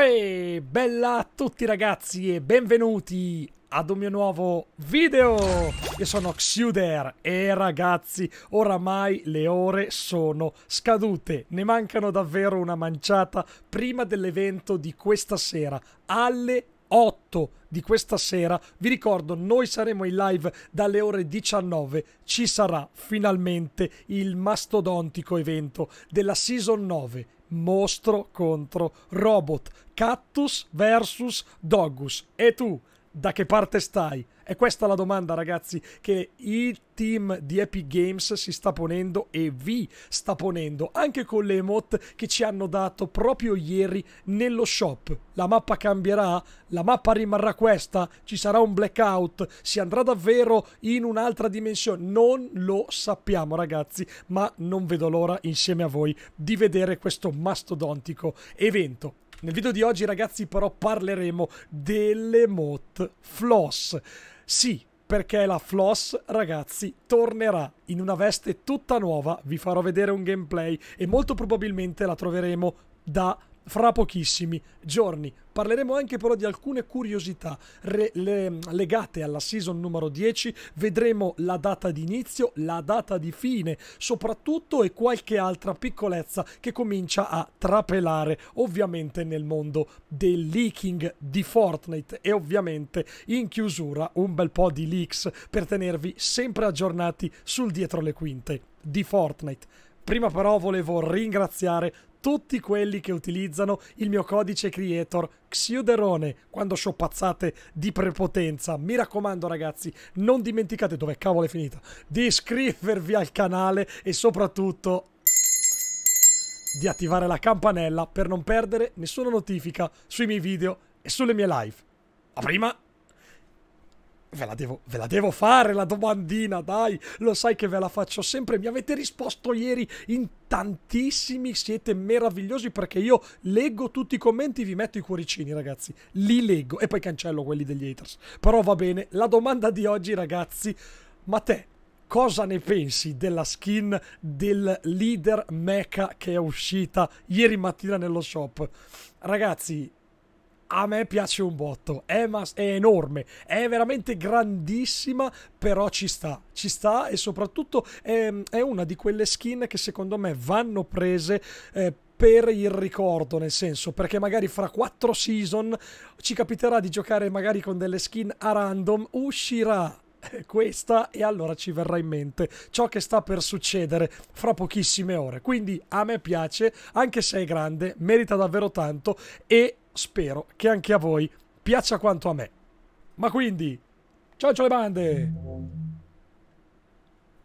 Uè, bella a tutti ragazzi e benvenuti ad un mio nuovo video! Io sono Xuder e ragazzi, oramai le ore sono scadute. Ne mancano davvero una manciata prima dell'evento di questa sera alle 8 di questa sera. Vi ricordo, noi saremo in live dalle ore 19. Ci sarà finalmente il mastodontico evento della Season 9 mostro contro robot, cactus versus dogus. E tu da che parte stai? È questa la domanda, ragazzi, che il team di Epic Games si sta ponendo e vi sta ponendo, anche con le emote che ci hanno dato proprio ieri nello shop. La mappa cambierà? La mappa rimarrà questa? Ci sarà un blackout? Si andrà davvero in un'altra dimensione? Non lo sappiamo, ragazzi, ma non vedo l'ora insieme a voi di vedere questo mastodontico evento. Nel video di oggi ragazzi però parleremo delle mod floss. Sì, perché la floss ragazzi tornerà in una veste tutta nuova, vi farò vedere un gameplay e molto probabilmente la troveremo da fra pochissimi giorni. Parleremo anche però di alcune curiosità re, le, legate alla season numero 10, vedremo la data di inizio, la data di fine, soprattutto e qualche altra piccolezza che comincia a trapelare ovviamente nel mondo del leaking di Fortnite e ovviamente in chiusura un bel po' di leaks per tenervi sempre aggiornati sul dietro le quinte di Fortnite. Prima però volevo ringraziare tutti quelli che utilizzano il mio codice creator Xiuderone quando shoppazzate di prepotenza. Mi raccomando ragazzi, non dimenticate dove cavolo è finita di iscrivervi al canale e soprattutto di attivare la campanella per non perdere nessuna notifica sui miei video e sulle mie live. A prima! Ve la, devo, ve la devo fare la domandina, dai, lo sai che ve la faccio sempre, mi avete risposto ieri in tantissimi, siete meravigliosi perché io leggo tutti i commenti, vi metto i cuoricini ragazzi, li leggo e poi cancello quelli degli haters, però va bene, la domanda di oggi ragazzi, ma te cosa ne pensi della skin del leader mecha che è uscita ieri mattina nello shop? Ragazzi, a me piace un botto, è, è, enorme, è veramente grandissima, però ci sta, ci sta e soprattutto è, è una di quelle skin che secondo me vanno prese eh, per il ricordo, nel senso, perché magari fra quattro season ci capiterà di giocare magari con delle skin a random, uscirà eh, questa e allora ci verrà in mente ciò che sta per succedere fra pochissime ore. Quindi a me piace, anche se è grande, merita davvero tanto e spero che anche a voi piaccia quanto a me. Ma quindi, ciancio le bande!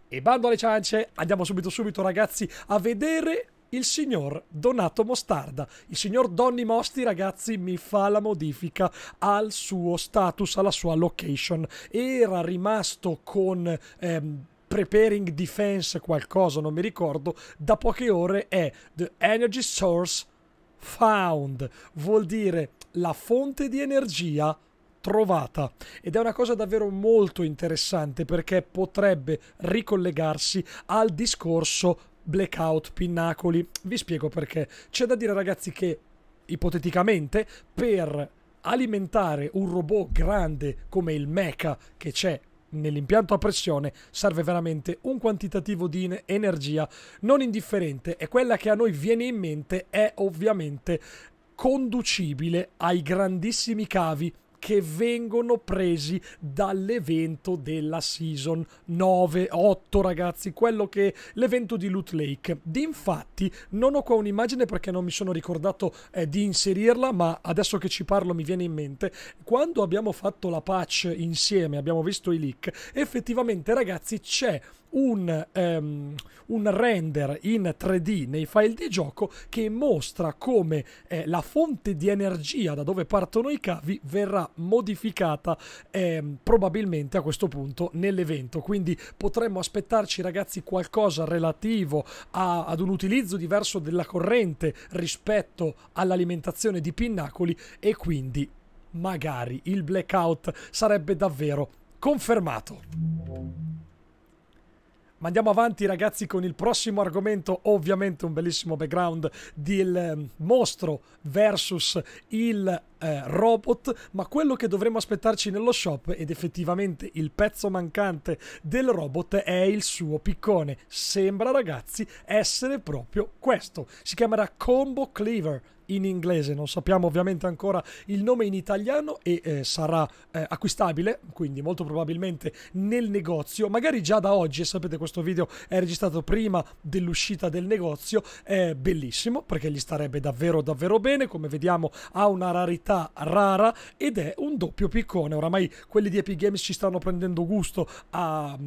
E bando alle ciance, andiamo subito subito ragazzi a vedere il signor Donato Mostarda. Il signor Donny Mosti, ragazzi, mi fa la modifica al suo status, alla sua location. Era rimasto con... Ehm, preparing defense qualcosa, non mi ricordo, da poche ore è The Energy Source found vuol dire la fonte di energia trovata ed è una cosa davvero molto interessante perché potrebbe ricollegarsi al discorso blackout pinnacoli. Vi spiego perché. C'è da dire ragazzi che ipoteticamente per alimentare un robot grande come il mecha che c'è nell'impianto a pressione serve veramente un quantitativo di energia non indifferente e quella che a noi viene in mente è ovviamente conducibile ai grandissimi cavi che vengono presi dall'evento della season 9, 8 ragazzi, quello che l'evento di Loot Lake. Infatti non ho qua un'immagine perché non mi sono ricordato eh, di inserirla, ma adesso che ci parlo mi viene in mente, quando abbiamo fatto la patch insieme, abbiamo visto i leak, effettivamente ragazzi c'è un, um, un render in 3D nei file di gioco che mostra come eh, la fonte di energia da dove partono i cavi verrà modificata eh, probabilmente a questo punto nell'evento. Quindi potremmo aspettarci ragazzi qualcosa relativo a, ad un utilizzo diverso della corrente rispetto all'alimentazione di pinnacoli e quindi magari il blackout sarebbe davvero confermato. Ma andiamo avanti ragazzi con il prossimo argomento, ovviamente un bellissimo background del ehm, mostro versus il eh, robot, ma quello che dovremmo aspettarci nello shop ed effettivamente il pezzo mancante del robot è il suo piccone. Sembra ragazzi essere proprio questo. Si chiamerà Combo Cleaver in inglese, non sappiamo ovviamente ancora il nome in italiano e eh, sarà eh, acquistabile, quindi molto probabilmente nel negozio, magari già da oggi, e sapete questo video è registrato prima dell'uscita del negozio, è bellissimo perché gli starebbe davvero davvero bene, come vediamo ha una rarità rarità rara ed è un doppio piccone. Oramai quelli di Epic Games ci stanno prendendo gusto a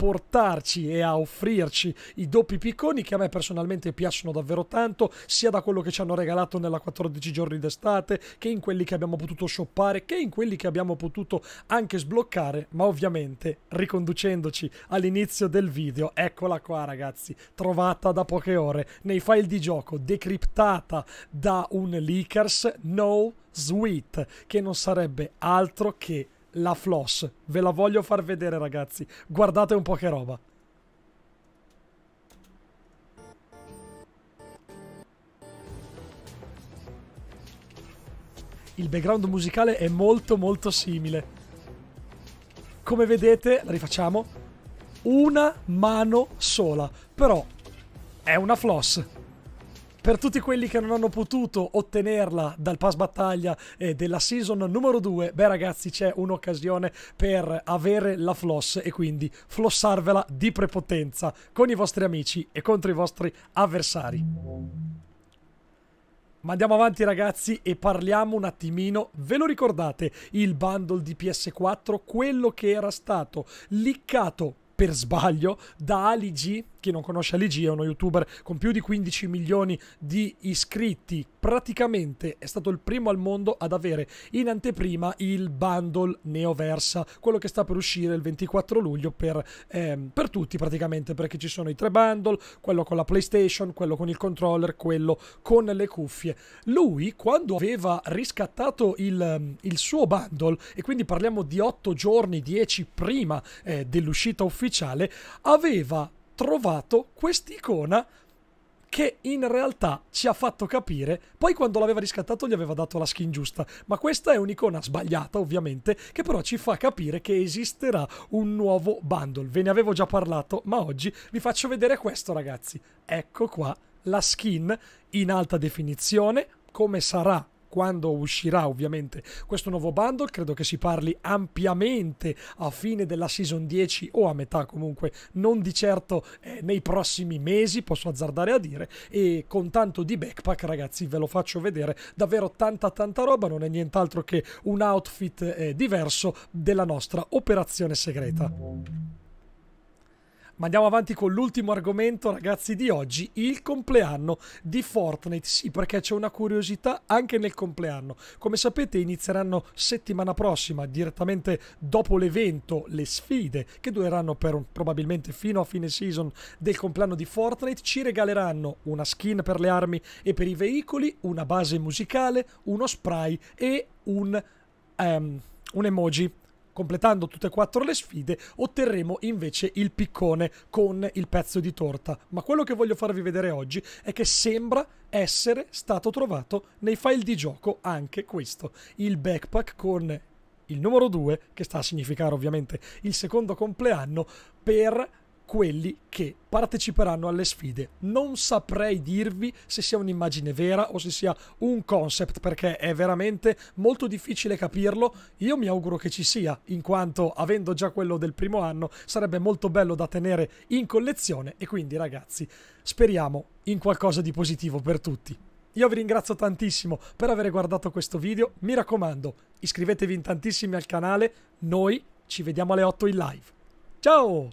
portarci e a offrirci i doppi picconi che a me personalmente piacciono davvero tanto, sia da quello che ci hanno regalato nella 14 giorni d'estate, che in quelli che abbiamo potuto shoppare, che in quelli che abbiamo potuto anche sbloccare, ma ovviamente riconducendoci all'inizio del video, eccola qua ragazzi, trovata da poche ore nei file di gioco, decriptata da un leakers, no sweet, che non sarebbe altro che la floss. Ve la voglio far vedere, ragazzi. Guardate un po' che roba. Il background musicale è molto molto simile. Come vedete, rifacciamo, una mano sola. Però è una floss per tutti quelli che non hanno potuto ottenerla dal pass battaglia eh, della season numero 2, beh ragazzi c'è un'occasione per avere la floss e quindi flossarvela di prepotenza con i vostri amici e contro i vostri avversari. Ma andiamo avanti ragazzi e parliamo un attimino, ve lo ricordate, il bundle di PS4, quello che era stato liccato per sbaglio da Ali G chi non conosce Aligi è uno youtuber con più di 15 milioni di iscritti, praticamente è stato il primo al mondo ad avere in anteprima il bundle Neoversa, quello che sta per uscire il 24 luglio per, ehm, per tutti praticamente, perché ci sono i tre bundle, quello con la PlayStation, quello con il controller, quello con le cuffie. Lui quando aveva riscattato il, ehm, il suo bundle, e quindi parliamo di 8 giorni, 10 prima eh, dell'uscita ufficiale, aveva trovato quest'icona che in realtà ci ha fatto capire. Poi quando l'aveva riscattato gli aveva dato la skin giusta, ma questa è un'icona sbagliata ovviamente, che però ci fa capire che esisterà un nuovo bundle. Ve ne avevo già parlato, ma oggi vi faccio vedere questo ragazzi. Ecco qua la skin in alta definizione, come sarà quando uscirà ovviamente questo nuovo bundle, credo che si parli ampiamente a fine della season 10 o a metà comunque, non di certo eh, nei prossimi mesi, posso azzardare a dire, e con tanto di backpack ragazzi ve lo faccio vedere, davvero tanta tanta roba, non è nient'altro che un outfit eh, diverso della nostra operazione segreta. Ma andiamo avanti con l'ultimo argomento, ragazzi, di oggi, il compleanno di Fortnite. Sì, perché c'è una curiosità anche nel compleanno. Come sapete, inizieranno settimana prossima, direttamente dopo l'evento, le sfide che dureranno per, probabilmente fino a fine season del compleanno di Fortnite. Ci regaleranno una skin per le armi e per i veicoli, una base musicale, uno spray e un, um, un emoji completando tutte e quattro le sfide otterremo invece il piccone con il pezzo di torta. Ma quello che voglio farvi vedere oggi è che sembra essere stato trovato nei file di gioco anche questo, il backpack con il numero 2, che sta a significare ovviamente il secondo compleanno, per quelli che parteciperanno alle sfide. Non saprei dirvi se sia un'immagine vera o se sia un concept perché è veramente molto difficile capirlo. Io mi auguro che ci sia, in quanto avendo già quello del primo anno sarebbe molto bello da tenere in collezione e quindi ragazzi speriamo in qualcosa di positivo per tutti. Io vi ringrazio tantissimo per aver guardato questo video, mi raccomando iscrivetevi in tantissimi al canale, noi ci vediamo alle 8 in live. Ciao!